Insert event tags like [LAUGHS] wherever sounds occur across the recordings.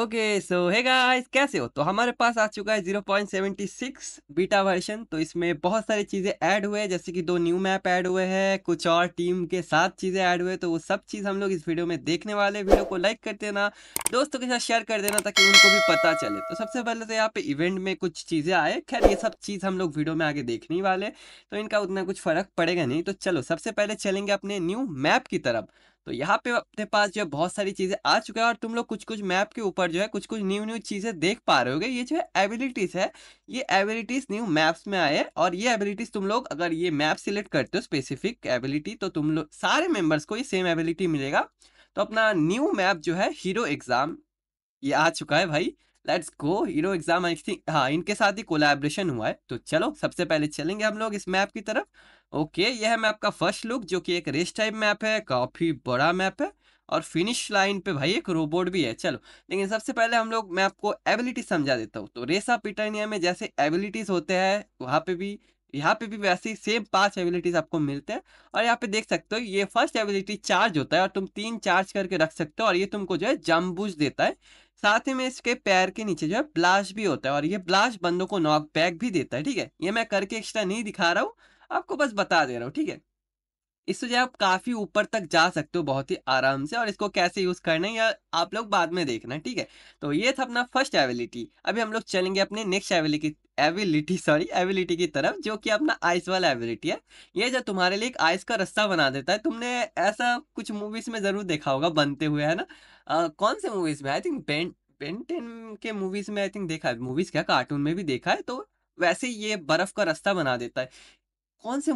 okay so है guys कैसे हो तो हमारे पास आ चुका है 0.76 बीटा वर्जन तो इसमें बहुत सारी चीज़ें ऐड हुए जैसे कि दो न्यू मैप ऐड हुए हैं कुछ और टीम के साथ चीज़ें ऐड हुए तो वो सब चीज़ हम लोग इस वीडियो में देखने वाले वीडियो को लाइक कर देना दोस्तों के साथ शेयर कर देना ताकि उनको भी पता चले तो सबसे पहले तो यहाँ पे इवेंट में कुछ चीज़ें आए खैर ये सब चीज़ हम लोग वीडियो में आगे देखने वाले तो इनका उतना कुछ फ़र्क पड़ेगा नहीं तो चलो सबसे पहले चलेंगे अपने न्यू मैप की तरफ तो यहाँ पे अपने पास जो है बहुत सारी चीज़ें आ चुका है और तुम लोग कुछ कुछ मैप के ऊपर जो है कुछ कुछ न्यू न्यू चीज़ें देख पा रहे होगे ये जो है एबिलिटीज़ है ये एबिलिटीज़ न्यू मैप्स में आए और ये एबिलिटीज़ तुम लोग अगर ये मैप सिलेक्ट करते हो स्पेसिफिक एबिलिटी तो तुम लोग सारे मेम्बर्स को ये सेम एबिलिटी मिलेगा तो अपना न्यू मैप जो है हीरो एग्ज़ाम ये आ चुका है भाई let's go hero exam I think हाँ इनके साथ ही कोलैबोरेशन हुआ है तो चलो सबसे पहले चलेंगे हम लोग इस मैप की तरफ ओके यह है मैप का फर्स्ट लुक जो कि एक रेस टाइप मैप है काफ़ी बड़ा मैप है और फिनिश लाइन पे भाई एक रोबोट भी है चलो लेकिन सबसे पहले हम लोग मैं आपको एबिलिटी समझा देता हूँ तो रेस ऑफ में जैसे एबिलिटीज़ होते हैं वहाँ पे भी यहाँ पे भी वैसे ही सेम पांच एबिलिटीज आपको मिलते हैं और यहाँ पे देख सकते हो ये फर्स्ट एबिलिटी चार्ज होता है और तुम तीन चार्ज करके रख सकते हो और ये तुमको जो है जम्बूज देता है साथ ही में इसके पैर के नीचे जो है ब्लास्ट भी होता है और ये ब्लास्ट बंदों को नॉक बैक भी देता है ठीक है ये मैं करके एक्स्ट्रा नहीं दिखा रहा हूँ आपको बस बता दे रहा हूँ ठीक है इससे जो आप काफ़ी ऊपर तक जा सकते हो बहुत ही आराम से और इसको कैसे यूज़ करना है या आप लोग बाद में देखना ठीक है तो ये था अपना फर्स्ट एबिलिटी अभी हम लोग चलेंगे अपने next ability ability sorry ability की तरफ जो कि अपना आइस वाला एबिलिटी है ये जो तुम्हारे लिए एक आइस का रास्ता बना देता है तुमने ऐसा कुछ मूवीज में ज़रूर देखा होगा बनते हुए है ना आ, कौन से मूवीज़ में आई थिंक बेन बेन के मूवीज़ में आई थिंक देखा है मूवीज़ क्या कार्टून में भी देखा है तो वैसे ये बर्फ़ का रास्ता बना देता है कौन से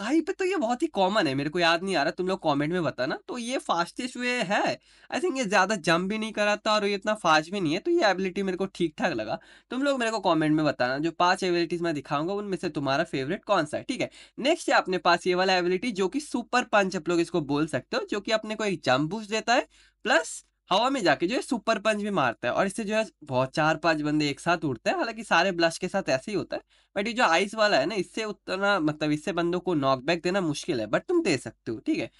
कहीं पे तो ये बहुत ही कॉमन है मेरे को याद नहीं आ रहा तुम लोग कमेंट में बताना तो ये फास्टेस्ट वे है आई थिंक ये ज़्यादा जंप भी नहीं कराता और ये इतना फास्ट भी नहीं है तो ये एबिलिटी मेरे को ठीक ठाक लगा तुम लोग मेरे को कमेंट में बताना जो पांच एबिलिटीज मैं दिखाऊंगा उनमें से तुम्हारा फेवरेट कौन सा है ठीक है नेक्स्ट है अपने पास ये वाला एबिलिटी जो कि सुपर पंच आप लोग इसको बोल सकते हो जो कि अपने को एक जम्प बूस्ट देता है प्लस हवा में जाके जो है सुपर पंच भी मारता है और इससे जो है बहुत चार पांच बंदे एक साथ उड़ते हैं हालांकि सारे ब्लश के साथ ऐसे ही होता है बट ये जो आइस वाला है ना इससे उतना मतलब इससे बंदों को नॉकबैक देना मुश्किल है बट तुम दे सकते हो ठीक है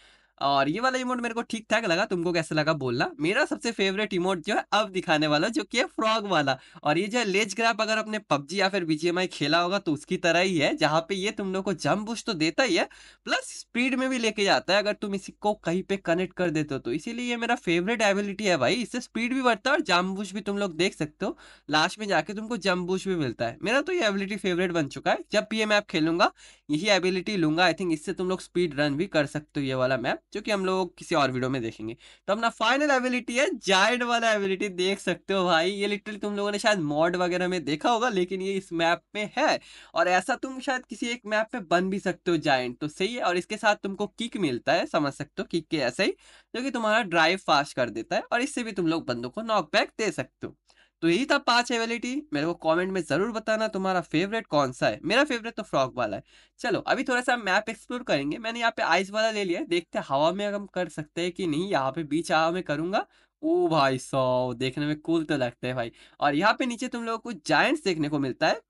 और ये वाला इमोट मेरे को ठीक ठाक लगा तुमको कैसे लगा बोलना मेरा सबसे फेवरेट इमोट जो है अब दिखाने वाला जो कि है फ्रॉग वाला और ये जो है लेज ग्रैप अगर अपने पबजी या फिर बीजीएमआई खेला होगा तो उसकी तरह ही है जहाँ पे ये तुम लोग को जम बुश तो देता ही है प्लस स्पीड में भी लेके जाता है अगर तुम इसी को कहीं पे कनेक्ट कर देते हो तो इसीलिए ये मेरा फेवरेट एबिलिटी है भाई इससे स्पीड भी बढ़ता है और बुश भी तुम लोग देख सकते हो लास्ट में जाके तुमको बुश भी मिलता है मेरा तो ये एबिलिटी फेवरेट बन चुका है जब भी ये मैप खेलूंगा यही एबिलिटी लूंगा आई थिंक इससे तुम लोग स्पीड रन भी कर सकते हो ये वाला मैप जो कि हम लोग किसी और वीडियो में देखेंगे तो अपना फाइनल एबिलिटी है जाइड वाला एबिलिटी देख सकते हो भाई ये लिटरली तुम लोगों ने शायद मॉड वगैरह में देखा होगा लेकिन ये इस मैप में है और ऐसा तुम शायद किसी एक मैप में बन भी सकते हो जाइंट तो सही है और इसके साथ तुमको किक मिलता है समझ सकते हो किक के ऐसे ही जो कि तुम्हारा ड्राइव फास्ट कर देता है और इससे भी तुम लोग बंदों को नॉक बैक दे सकते हो तो यही था पांच एवेलिटी मेरे को कमेंट में जरूर बताना तुम्हारा फेवरेट कौन सा है मेरा फेवरेट तो फ्रॉक वाला है चलो अभी थोड़ा सा मैप एक्सप्लोर करेंगे मैंने यहाँ पे आइस वाला ले लिया देखते हवा में हम कर सकते हैं कि नहीं यहाँ पे बीच हवा में करूंगा ओ भाई सौ देखने में कूल तो लगता है भाई और यहाँ पे नीचे तुम लोगों को जायंट्स देखने को मिलता है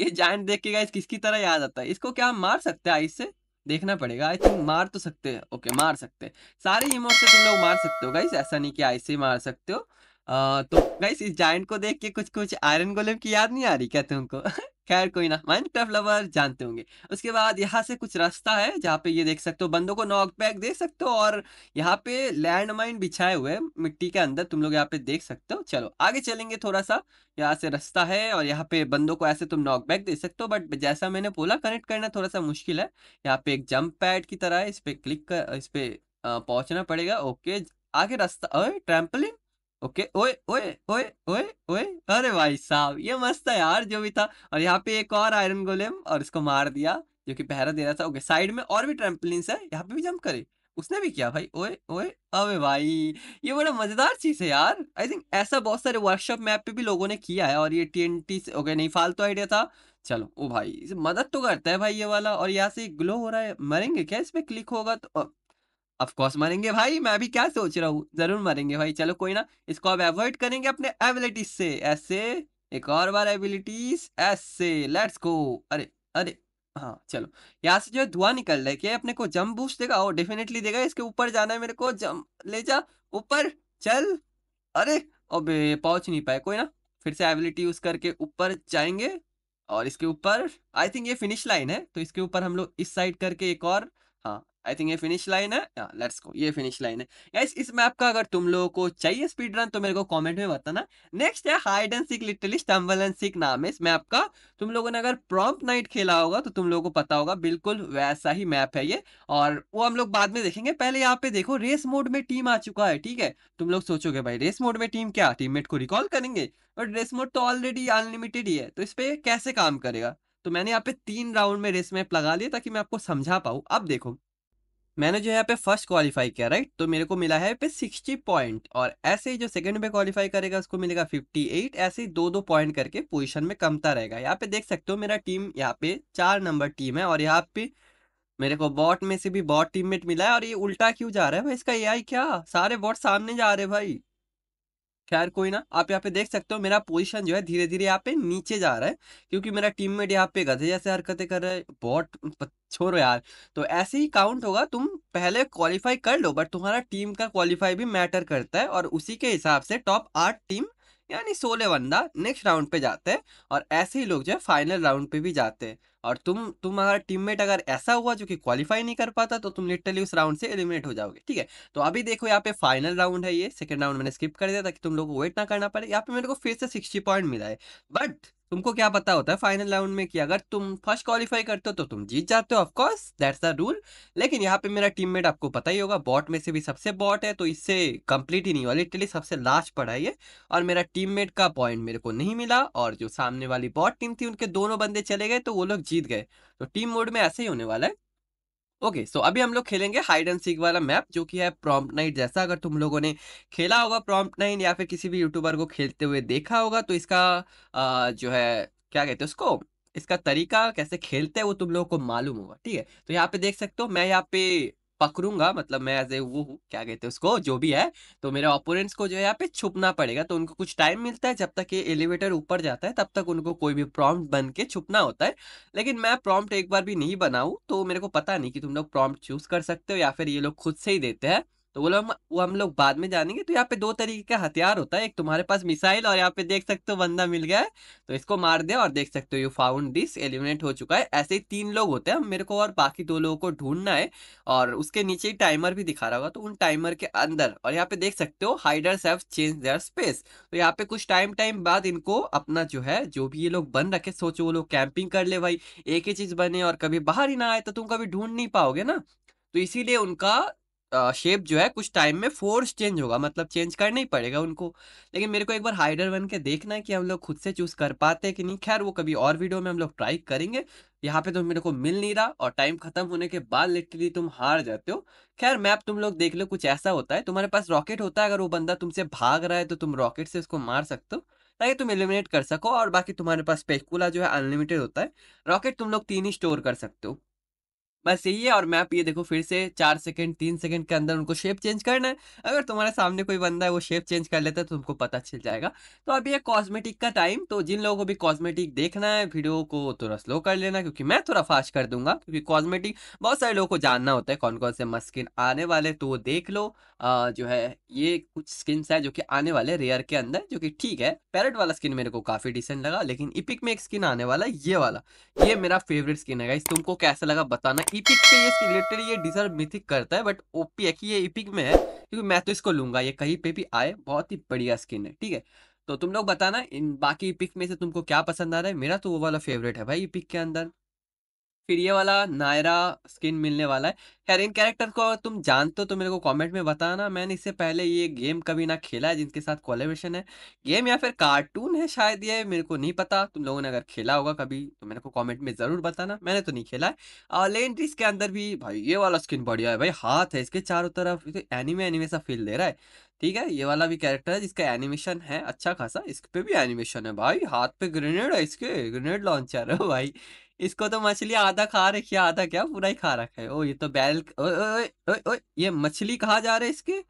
ये जायंट देख के गाइस किसकी तरह याद आता है इसको क्या हम मार सकते हैं आइस से देखना पड़ेगा आई थिंक मार तो सकते हैं ओके मार सकते हैं सारे इमोट से तुम लोग मार सकते हो गाइस ऐसा नहीं कि आइस से मार सकते हो तो गाइस इस जाइंट को देख के कुछ कुछ आयरन गोलेम की याद नहीं आ रही क्या तुमको [LAUGHS] खैर कोई ना माइनक्राफ्ट लवर जानते होंगे उसके बाद यहाँ से कुछ रास्ता है जहाँ पे ये देख सकते हो बंदों को नॉक बैक देख सकते हो और यहाँ पे लैंड माइन बिछाए हुए मिट्टी के अंदर तुम लोग यहाँ पे देख सकते हो चलो आगे चलेंगे थोड़ा सा यहाँ से रास्ता है और यहाँ पे बंदों को ऐसे तुम नॉक बैक दे सकते हो बट जैसा मैंने बोला कनेक्ट करना थोड़ा सा मुश्किल है यहाँ पे एक जंप पैड की तरह है इस पर क्लिक कर इस पर पहुंचना पड़ेगा ओके आगे रास्ता ट्रैम्पलिन ओके ओए ओए ओए ओए ओए अरे भाई साहब ये मस्त है यार जो भी था और यहाँ पे एक और आयरन गोलेम और इसको मार दिया जो कि पहरा दे रहा था ओके साइड में और भी ट्रेम्पलिन है यहाँ पे भी जंप करे उसने भी किया भाई ओए ओए अबे भाई ये बड़ा मजेदार चीज है यार आई थिंक ऐसा बहुत सारे वर्कशॉप मैप पे भी लोगों ने किया है और ये टी से ओके नहीं फालतू तो आइडिया था चलो ओ भाई मदद तो करता है भाई ये वाला और यहाँ से ग्लो हो रहा है मरेंगे क्या इस पर क्लिक होगा तो ऑफकोर्स मरेंगे भाई मैं भी क्या सोच रहा हूँ जरूर मरेंगे भाई चलो कोई ना इसको अब एवॉइड करेंगे अपने एबिलिटीज से ऐसे एक और बार एबिलिटीज ऐसे लेट्स गो अरे अरे हाँ चलो यहाँ से जो धुआं निकल रहा है क्या अपने को जम बूस्ट देगा और oh, डेफिनेटली देगा इसके ऊपर जाना है मेरे को जम ले जा ऊपर चल अरे अबे पहुंच नहीं पाए कोई ना फिर से एबिलिटी यूज करके ऊपर जाएंगे और इसके ऊपर आई थिंक ये फिनिश लाइन है तो इसके ऊपर हम लोग इस साइड करके एक और हाँ आई थिंक ये फिनिश लाइन है या लेट्स गो ये फिनिश लाइन है गाइस इस मैप का अगर तुम लोगों को चाहिए स्पीड रन तो मेरे को कमेंट में बताना नेक्स्ट है hide and seek literally stumble and seek नाम है इस मैप का तुम लोगों ने अगर प्रॉम्प नाइट खेला होगा तो तुम लोगों को पता होगा बिल्कुल वैसा ही मैप है ये और वो हम लोग बाद में देखेंगे पहले यहाँ पे देखो रेस मोड में टीम आ चुका है ठीक है तुम लोग सोचोगे भाई रेस मोड में टीम क्या टीममेट को रिकॉल करेंगे बट रेस मोड तो ऑलरेडी अनलिमिटेड ही है तो इस पर कैसे काम करेगा तो मैंने यहाँ पे तीन राउंड में रेस मैप लगा लिया ताकि मैं आपको समझा पाऊँ अब देखो मैंने जो यहाँ पे फर्स्ट क्वालिफाई किया राइट तो मेरे को मिला है पे सिक्सटी पॉइंट और ऐसे ही जो सेकंड में क्वालिफाई करेगा उसको मिलेगा फिफ्टी एट ऐसे ही दो दो पॉइंट करके पोजीशन में कमता रहेगा यहाँ पे देख सकते हो मेरा टीम यहाँ पे चार नंबर टीम है और यहाँ पे मेरे को बॉट में से भी बॉट टीम मिला है और ये उल्टा क्यों जा रहा है भाई इसका ए क्या सारे बॉट सामने जा रहे भाई खैर कोई ना आप यहाँ पे देख सकते हो मेरा पोजीशन जो है धीरे धीरे यहाँ पे नीचे जा रहा है क्योंकि मेरा टीममेट यहाँ पे गधे जैसे हरकतें कर रहे हैं बहुत छोड़ो यार तो ऐसे ही काउंट होगा तुम पहले क्वालिफाई कर लो बट तुम्हारा टीम का क्वालिफाई भी मैटर करता है और उसी के हिसाब से टॉप आठ टीम यानी सोलह बंदा नेक्स्ट राउंड पे जाते हैं और ऐसे ही लोग जो है फाइनल राउंड पे भी जाते हैं और तुम अगर टीममेट अगर ऐसा हुआ जो कि क्वालिफाई नहीं कर पाता तो तुम लिटरली उस राउंड से एलिमिनेट हो जाओगे ठीक है तो अभी देखो यहाँ पे फाइनल राउंड है ये सेकंड राउंड मैंने स्किप कर दिया ताकि तुम लोग को वेट ना करना पड़े यहाँ पे मेरे को फिर से सिक्सटी पॉइंट मिला है बट तुमको क्या पता होता है फाइनल राउंड में कि अगर तुम फर्स्ट क्वालिफाई करते हो तो तुम जीत जाते हो ऑफकोर्स दैट्स द रूल लेकिन यहाँ पे मेरा टीममेट आपको पता ही होगा बॉट में से भी सबसे बॉट है तो इससे कंप्लीट ही नहीं हुआ लिटरली सबसे लास्ट पड़ा ये और मेरा टीममेट का पॉइंट मेरे को नहीं मिला और जो सामने वाली बॉट टीम थी उनके दोनों बंदे चले गए तो वो लोग जीत गए तो टीम मोड में ऐसे ही होने वाला है ओके okay, सो so अभी हम लोग खेलेंगे हाइड एंड सीख वाला मैप जो कि है प्रॉम्प्ट नाइट जैसा अगर तुम लोगों ने खेला होगा प्रॉम्प्ट नाइन या फिर किसी भी यूट्यूबर को खेलते हुए देखा होगा तो इसका आ, जो है क्या कहते हैं उसको इसका तरीका कैसे खेलते हैं वो तुम लोगों को मालूम होगा ठीक है तो यहाँ पे देख सकते हो मैं यहाँ पे पकड़ूंगा मतलब मैं एज ए वो हूँ क्या कहते हैं उसको जो भी है तो मेरे ओपोनेंट्स को जो है यहाँ पे छुपना पड़ेगा तो उनको कुछ टाइम मिलता है जब तक ये एलिवेटर ऊपर जाता है तब तक उनको कोई भी प्रॉम्प्ट बन के छुपना होता है लेकिन मैं प्रॉम्प्ट एक बार भी नहीं बनाऊँ तो मेरे को पता नहीं कि तुम लोग प्रॉम्प्ट चूज कर सकते हो या फिर ये लोग खुद से ही देते हैं तो वो हम वो हम लोग बाद में जानेंगे तो यहाँ पे दो तरीके का हथियार होता है एक तुम्हारे पास मिसाइल और यहाँ पे देख सकते हो बंदा मिल गया है तो इसको मार दे और देख सकते हो यू फाउंड दिस एलिमिनेट हो चुका है ऐसे ही तीन लोग होते हैं मेरे को और बाकी दो लोगों को ढूंढना है और उसके नीचे ही टाइमर भी दिखा रहा होगा तो उन टाइमर के अंदर और यहाँ पे देख सकते हो hiders have change their space तो यहाँ पे कुछ टाइम टाइम बाद इनको अपना जो है जो भी ये लोग बन रखे सोचो वो लोग कैंपिंग कर ले भाई एक ही चीज बने और कभी बाहर ही ना आए तो तुम कभी ढूंढ नहीं पाओगे ना तो इसीलिए उनका शेप जो है कुछ टाइम में फोर्स चेंज होगा मतलब चेंज करना ही पड़ेगा उनको लेकिन मेरे को एक बार हाइडर बन के देखना है कि हम लोग खुद से चूज़ कर पाते हैं कि नहीं खैर वो कभी और वीडियो में हम लोग ट्राई करेंगे यहाँ पे तो मेरे को मिल नहीं रहा और टाइम खत्म होने के बाद लिटरली तुम हार जाते हो खैर मैप तुम लोग देख लो कुछ ऐसा होता है तुम्हारे पास रॉकेट होता है अगर वो बंदा तुमसे भाग रहा है तो तुम रॉकेट से उसको मार सकते हो ताकि तुम एलिमिनेट कर सको और बाकी तुम्हारे पास पेकुला जो है अनलिमिटेड होता है रॉकेट तुम लोग तीन ही स्टोर कर सकते हो बस यही है और मैप ये देखो फिर से चार सेकंड तीन सेकंड के अंदर उनको शेप चेंज करना है अगर तुम्हारे सामने कोई बंदा है वो शेप चेंज कर लेता है तो तुमको पता चल जाएगा तो अभी ये कॉस्मेटिक का टाइम तो जिन लोगों को भी कॉस्मेटिक देखना है वीडियो को थोड़ा स्लो कर लेना क्योंकि मैं थोड़ा फास्ट कर दूंगा क्योंकि कॉस्मेटिक बहुत सारे लोगों को जानना होता है कौन कौन से मस्किन आने वाले तो वो देख लो आ, जो है ये कुछ स्किन्स है जो कि आने वाले रेयर के अंदर जो कि ठीक है पैरट वाला स्किन मेरे को काफी डिसेंट लगा लेकिन इपिक में एक स्किन आने वाला ये वाला ये मेरा फेवरेट स्किन है तुमको कैसा लगा बताना इपिक पे ये लिटरली ये डिजर्व मिथिक करता है बट ओपी है कि ये इपिक में है क्योंकि मैं तो इसको लूंगा ये कहीं पे भी आए बहुत ही बढ़िया स्किन है ठीक है तो तुम लोग बताना इन बाकी इपिक में से तुमको क्या पसंद आ रहा है मेरा तो वो वाला फेवरेट है भाई इपिक के अंदर फिर ये वाला नायरा स्किन मिलने वाला है खैर इन कैरेक्टर को अगर तुम जानते हो तो मेरे को कमेंट में बताना मैंने इससे पहले ये गेम कभी ना खेला है जिनके साथ कॉलेबेशन है गेम या फिर कार्टून है शायद ये मेरे को नहीं पता तुम लोगों ने अगर खेला होगा कभी तो मेरे को कॉमेंट में ज़रूर बताना मैंने तो नहीं खेला है और लेंट्रीज के अंदर भी भाई ये वाला स्किन बढ़िया है भाई हाथ है इसके चारों तरफ तो एनिमे एनिमे सा फील दे रहा है ठीक है ये वाला भी कैरेक्टर है जिसका एनिमेशन है अच्छा खासा इस पे भी एनिमेशन है भाई हाथ पे ग्रेनेड है इसके ग्रेनेड लॉन्चर है भाई इसको तो मछली आधा खा रखी है आधा क्या पूरा ही खा रखा है ओ ये तो बैल ओ ये मछली कहा जा रहा है इसके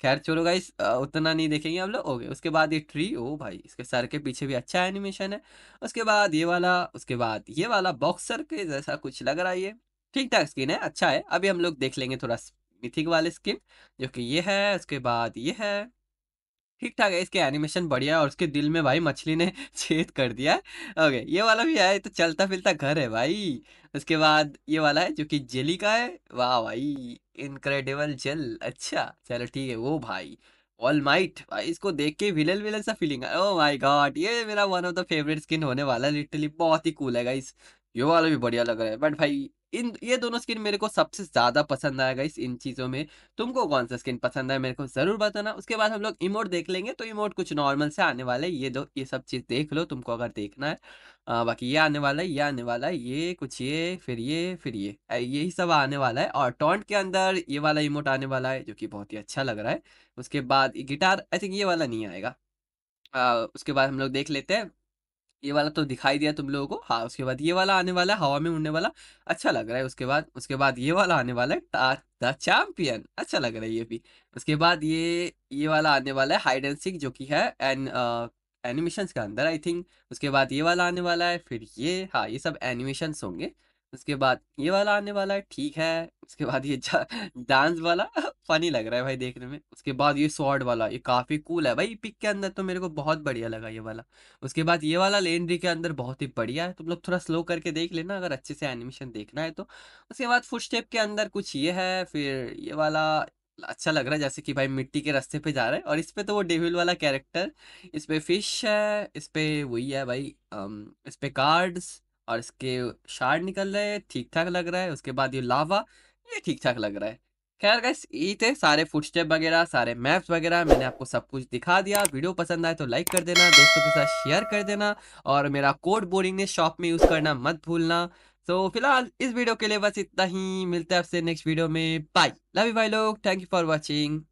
खैर चलो गाइस उतना नहीं देखेंगे हम लोग ओके उसके बाद ये ट्री ओ भाई इसके सर के पीछे भी अच्छा एनिमेशन है उसके बाद ये वाला उसके बाद ये वाला बॉक्सर के जैसा कुछ लग रहा है ये ठीक ठाक स्किन है अच्छा है अभी हम लोग देख लेंगे थोड़ा मिथिक वाले स्किन जो कि ये है उसके बाद ये है ठीक ठाक है इसके एनिमेशन बढ़िया है और उसके दिल में भाई मछली ने [LAUGHS] छेद कर दिया ओके ये वाला भी है तो चलता फिरता घर है भाई उसके बाद ये वाला है जो कि जेली का है वाह भाई इनक्रेडिबल जेल अच्छा चलो ठीक है वो भाई ऑल माइट भाई इसको देख के विलन विलन सा फीलिंग है ओ माई गॉड ये मेरा one of the favourite skin होने वाला है लिटरली बहुत ही कूल है इस ये वाला भी बढ़िया लग रहा है बट भाई इन ये दोनों स्किन मेरे को सबसे ज़्यादा पसंद आएगा इस इन चीज़ों में तुमको कौन सा स्किन पसंद है मेरे को ज़रूर बताना उसके बाद हम लोग इमोट देख लेंगे तो इमोट कुछ नॉर्मल से आने वाला है ये दो ये सब चीज़ देख लो तुमको अगर देखना है आ, बाकी ये आने वाला है ये आने वाला है ये कुछ ये फिर ये फिर ये यही सब आने वाला है और टॉन्ट के अंदर ये वाला इमोट आने वाला है जो कि बहुत ही अच्छा लग रहा है उसके बाद गिटार आई थिंक ये वाला नहीं आएगा आ, उसके बाद हम लोग देख लेते हैं ये वाला तो दिखाई दिया तुम लोगों को हाँ उसके बाद ये वाला आने वाला है हवा में उड़ने वाला अच्छा लग रहा है उसके बाद उसके बाद ये वाला आने वाला है द चैंपियन अच्छा लग रहा है ये भी उसके बाद ये ये वाला आने वाला है हाइड एंड सिक जो कि है एन एनिमेशन के अंदर आई थिंक उसके बाद ये वाला आने वाला है फिर ये हाँ ये सब एनिमेशन होंगे उसके बाद ये वाला आने वाला है ठीक है उसके बाद ये डांस वाला [LAUGHS] फनी लग रहा है भाई देखने में उसके बाद ये स्वॉर्ड वाला ये काफ़ी कूल है भाई पिक के अंदर तो मेरे को बहुत बढ़िया लगा ये वाला उसके बाद ये वाला लेनरी के अंदर बहुत ही बढ़िया है तुम तो लोग थोड़ा स्लो करके देख लेना अगर अच्छे से एनिमेशन देखना है तो उसके बाद फुट स्टेप के अंदर कुछ ये है फिर ये वाला अच्छा लग रहा है जैसे कि भाई मिट्टी के रास्ते पे जा रहा है और इस पे तो वो डेविल वाला कैरेक्टर इस पे फिश है इस पे वही है भाई इस पे कार्ड्स और इसके शार्ड निकल रहे हैं ठीक ठाक लग रहा है उसके बाद ये लावा ये ठीक ठाक लग रहा है खैर गैस ये थे सारे फुटस्टेप वगैरह सारे मैप्स वगैरह मैंने आपको सब कुछ दिखा दिया वीडियो पसंद आए तो लाइक कर देना दोस्तों के साथ शेयर कर देना और मेरा कोड बोरिंग ने शॉप में यूज़ करना मत भूलना तो फिलहाल इस वीडियो के लिए बस इतना ही मिलते हैं आपसे नेक्स्ट वीडियो में बाय लव यू बाई लोग थैंक यू फॉर वॉचिंग